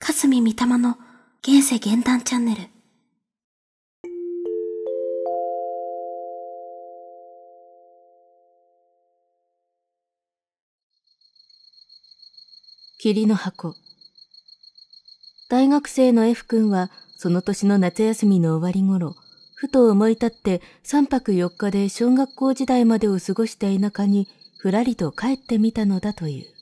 かすみみたまの現世現段チャンネル。霧の箱。大学生の F 君は、その年の夏休みの終わり頃、ふと思い立って3泊4日で小学校時代までを過ごした田舎にふらりと帰ってみたのだという。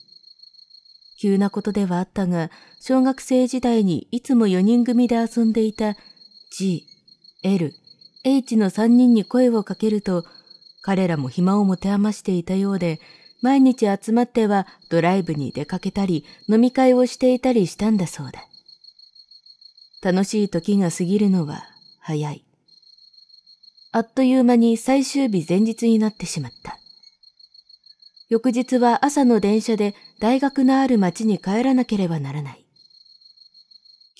急なことではあったが、小学生時代にいつも4人組で遊んでいた G、L、H の3人に声をかけると、彼らも暇を持て余していたようで、毎日集まってはドライブに出かけたり、飲み会をしていたりしたんだそうだ。楽しい時が過ぎるのは早い。あっという間に最終日前日になってしまった。翌日は朝の電車で大学のある町に帰らなければならない。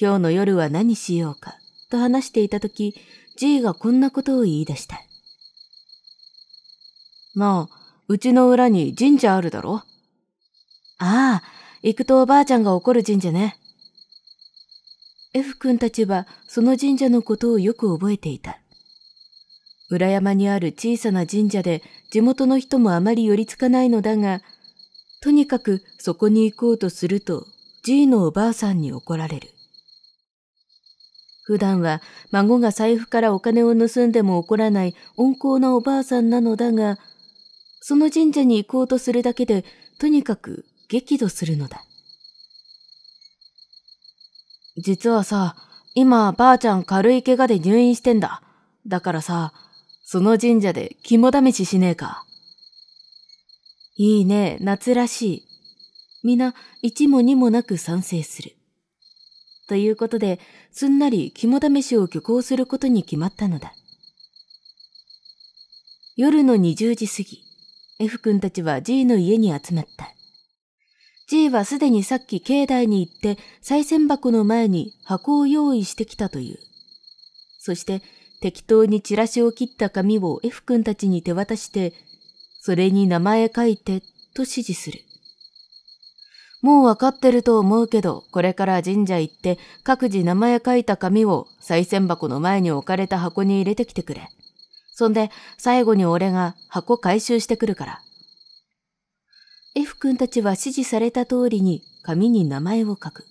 今日の夜は何しようかと話していたとき、G がこんなことを言い出した。まあ、うちの裏に神社あるだろああ、行くとおばあちゃんが怒る神社ね。F 君たちはその神社のことをよく覚えていた。裏山にある小さな神社で地元の人もあまり寄りつかないのだが、とにかくそこに行こうとすると、じいのおばあさんに怒られる。普段は孫が財布からお金を盗んでも怒らない温厚なおばあさんなのだが、その神社に行こうとするだけで、とにかく激怒するのだ。実はさ、今ばあちゃん軽い怪我で入院してんだ。だからさ、その神社で肝試ししねえか。いいね、夏らしい。皆、一も二もなく賛成する。ということで、すんなり肝試しを挙行することに決まったのだ。夜の20時過ぎ、F 君たちは G の家に集まった。G はすでにさっき境内に行って、再銭箱の前に箱を用意してきたという。そして、適当にチラシを切った紙を F 君たちに手渡して、それに名前書いて、と指示する。もうわかってると思うけど、これから神社行って各自名前書いた紙をい銭箱の前に置かれた箱に入れてきてくれ。そんで、最後に俺が箱回収してくるから。F 君たちは指示された通りに紙に名前を書く。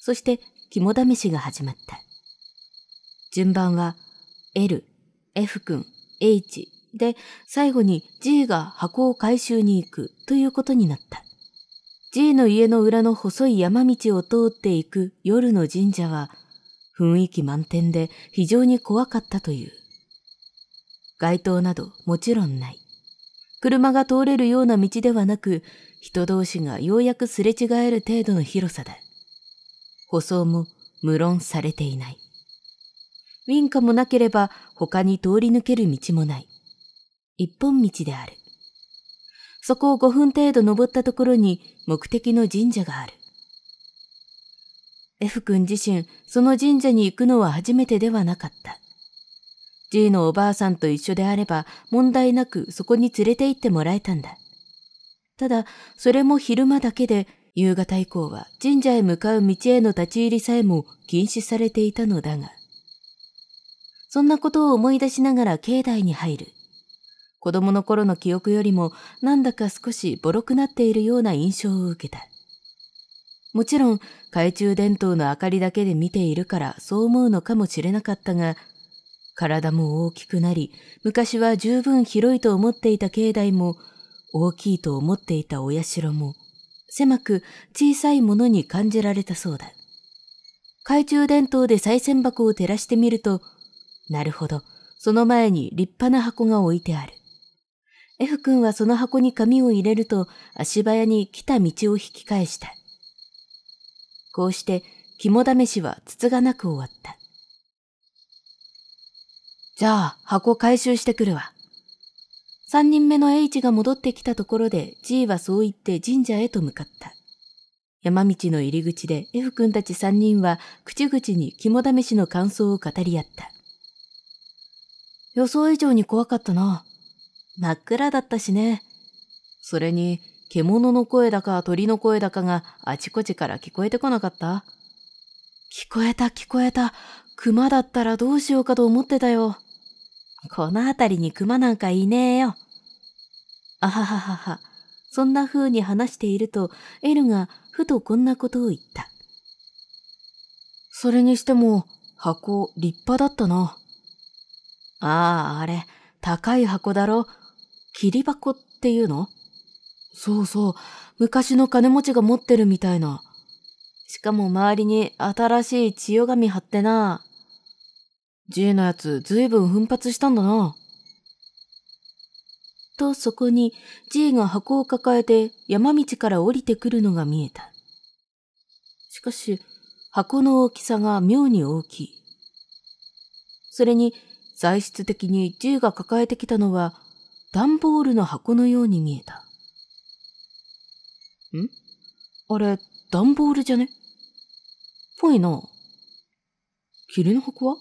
そして、肝試しが始まった。順番は、L、F 君、H、で、最後に G が箱を回収に行くということになった。G の家の裏の細い山道を通っていく夜の神社は、雰囲気満点で非常に怖かったという。街灯などもちろんない。車が通れるような道ではなく、人同士がようやくすれ違える程度の広さだ。舗装も無論されていない。民家もなければ他に通り抜ける道もない。一本道である。そこを5分程度登ったところに目的の神社がある。F 君自身、その神社に行くのは初めてではなかった。G のおばあさんと一緒であれば問題なくそこに連れて行ってもらえたんだ。ただ、それも昼間だけで、夕方以降は神社へ向かう道への立ち入りさえも禁止されていたのだが。そんなことを思い出しながら境内に入る。子供の頃の記憶よりもなんだか少しボロくなっているような印象を受けた。もちろん懐中電灯の明かりだけで見ているからそう思うのかもしれなかったが、体も大きくなり、昔は十分広いと思っていた境内も、大きいと思っていたお社も、狭く小さいものに感じられたそうだ。懐中電灯で賽銭箱を照らしてみると、なるほど、その前に立派な箱が置いてある。F 君はその箱に紙を入れると足早に来た道を引き返した。こうして肝試しはつつがなく終わった。じゃあ箱回収してくるわ。三人目の H が戻ってきたところで G はそう言って神社へと向かった。山道の入り口で F 君たち三人は口々に肝試しの感想を語り合った。予想以上に怖かったな。真っ暗だったしね。それに、獣の声だか鳥の声だかがあちこちから聞こえてこなかった聞こえた聞こえた。熊だったらどうしようかと思ってたよ。この辺りに熊なんかいねえよ。あはははは。そんな風に話していると、エルがふとこんなことを言った。それにしても、箱、立派だったな。ああ、あれ、高い箱だろ。霧箱っていうのそうそう、昔の金持ちが持ってるみたいな。しかも周りに新しい千代紙貼ってな。J のやつずいぶん奮発したんだな。とそこに J が箱を抱えて山道から降りてくるのが見えた。しかし箱の大きさが妙に大きい。それに材質的に J が抱えてきたのは段ボールの箱のように見えた。んあれ、段ボールじゃねぽいな。霧の箱は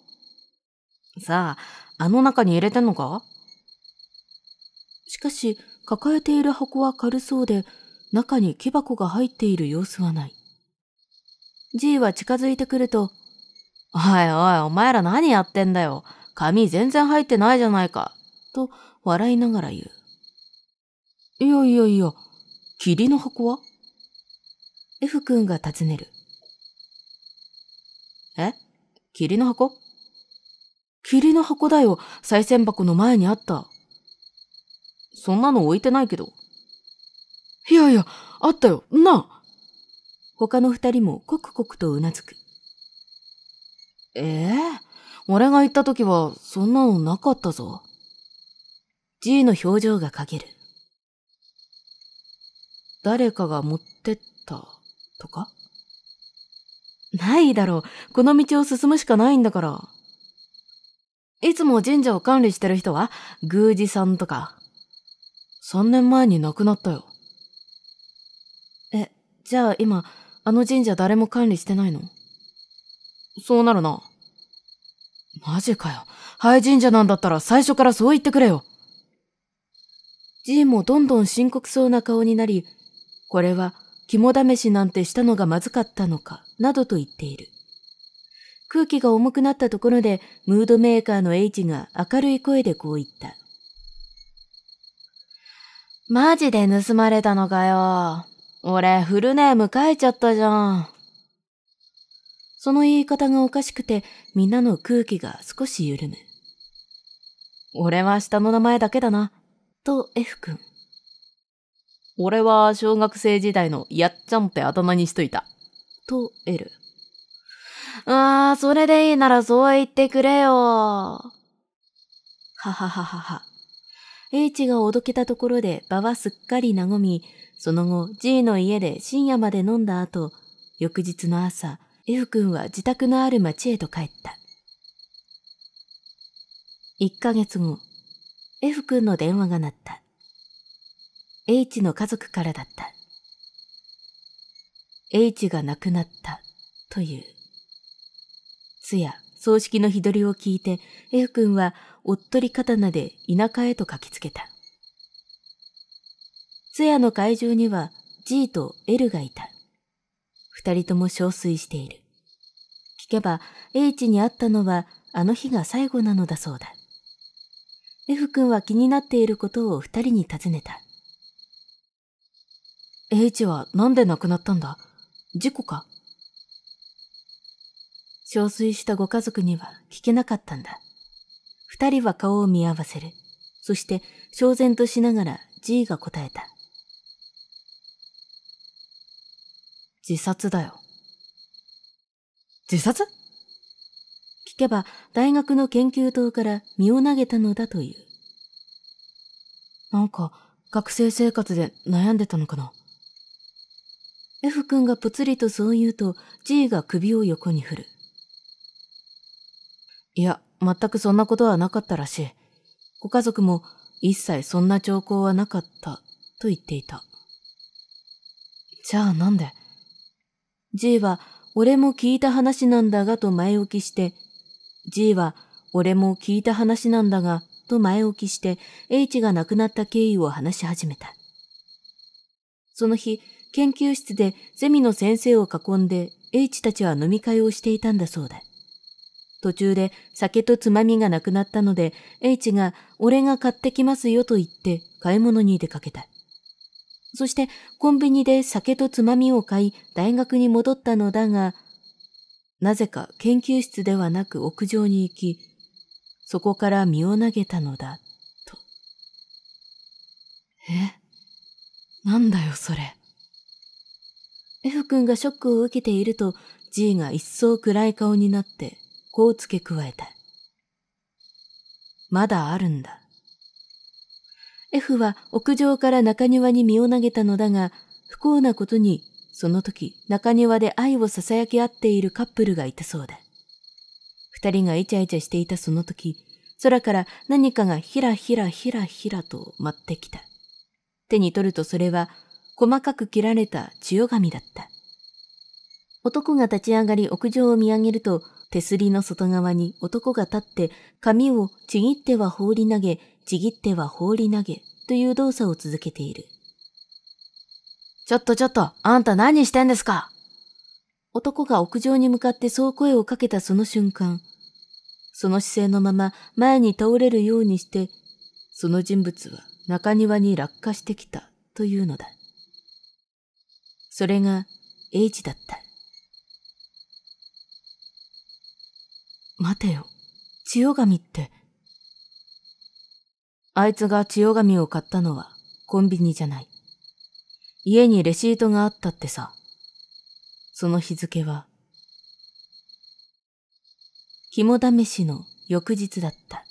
さあ、あの中に入れてんのかしかし、抱えている箱は軽そうで、中に木箱が入っている様子はない。G は近づいてくると、おいおい、お前ら何やってんだよ。紙全然入ってないじゃないか。と、笑いながら言う。いやいやいや、霧の箱は ?F 君が尋ねる。え霧の箱霧の箱だよ、再銭箱の前にあった。そんなの置いてないけど。いやいや、あったよ、な他の二人もコクコクとうなずく。ええー、俺が行った時はそんなのなかったぞ。G の表情が陰る。誰かが持ってったとかないだろう。この道を進むしかないんだから。いつも神社を管理してる人は、宮司さんとか。3年前に亡くなったよ。え、じゃあ今、あの神社誰も管理してないのそうなるな。マジかよ。廃神社なんだったら最初からそう言ってくれよ。じいもどんどん深刻そうな顔になり、これは肝試しなんてしたのがまずかったのか、などと言っている。空気が重くなったところで、ムードメーカーの H が明るい声でこう言った。マジで盗まれたのかよ。俺、フルネーム書いちゃったじゃん。その言い方がおかしくて、皆の空気が少し緩む。俺は下の名前だけだな。と F 君。俺は小学生時代のやっちゃんって頭にしといた。と L。ああ、それでいいならそう言ってくれよ。ははははは。H がおどけたところで場はすっかり和み、その後 G の家で深夜まで飲んだ後、翌日の朝、F 君は自宅のある町へと帰った。1ヶ月後、F 君の電話が鳴った。H の家族からだった。H が亡くなった、という。通夜、葬式の日取りを聞いて、F 君はおっとり刀で田舎へと駆けつけた。通夜の会場には G と L がいた。二人とも憔悴している。聞けば H に会ったのはあの日が最後なのだそうだ。F 君は気になっていることを二人に尋ねた。H はなんで亡くなったんだ事故か憔悴したご家族には聞けなかったんだ。二人は顔を見合わせる。そして焦然としながら G が答えた。自殺だよ。自殺聞けば大学の研究棟から身を投げたのだという。なんか学生生活で悩んでたのかな ?F 君がぷつりとそう言うと G が首を横に振る。いや、全くそんなことはなかったらしい。ご家族も一切そんな兆候はなかったと言っていた。じゃあなんで ?G は俺も聞いた話なんだがと前置きして G は、俺も聞いた話なんだが、と前置きして H が亡くなった経緯を話し始めた。その日、研究室でゼミの先生を囲んで H たちは飲み会をしていたんだそうだ。途中で酒とつまみがなくなったので H が俺が買ってきますよと言って買い物に出かけた。そしてコンビニで酒とつまみを買い大学に戻ったのだがなぜか研究室ではなく屋上に行き、そこから身を投げたのだ、と。えなんだよ、それ。F 君がショックを受けていると G が一層暗い顔になって、こう付け加えた。まだあるんだ。F は屋上から中庭に身を投げたのだが、不幸なことにその時、中庭で愛を囁き合っているカップルがいたそうだ。二人がイチャイチャしていたその時、空から何かがひらひらひらひらと舞ってきた。手に取るとそれは細かく切られた千代紙だった。男が立ち上がり屋上を見上げると、手すりの外側に男が立って髪をちぎっては放り投げ、ちぎっては放り投げという動作を続けている。ちょっとちょっと、あんた何してんですか男が屋上に向かってそう声をかけたその瞬間、その姿勢のまま前に倒れるようにして、その人物は中庭に落下してきたというのだ。それがジだった。待てよ、千代神って。あいつが千代神を買ったのはコンビニじゃない。家にレシートがあったってさ。その日付は、肝試しの翌日だった。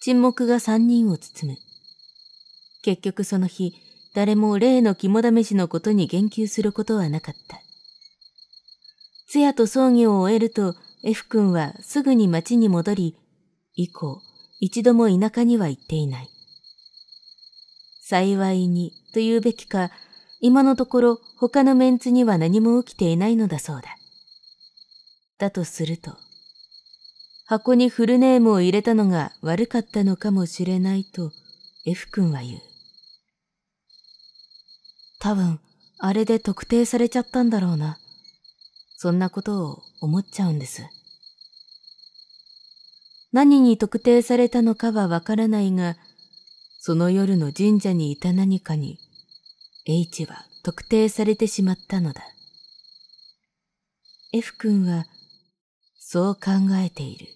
沈黙が三人を包む。結局その日、誰も例の肝試しのことに言及することはなかった。通夜と葬儀を終えると、F 君はすぐに町に戻り、以降、一度も田舎には行っていない。幸いにと言うべきか、今のところ他のメンツには何も起きていないのだそうだ。だとすると、箱にフルネームを入れたのが悪かったのかもしれないと F 君は言う。多分、あれで特定されちゃったんだろうな。そんなことを思っちゃうんです。何に特定されたのかはわからないが、その夜の神社にいた何かに、H は特定されてしまったのだ。F 君は、そう考えている。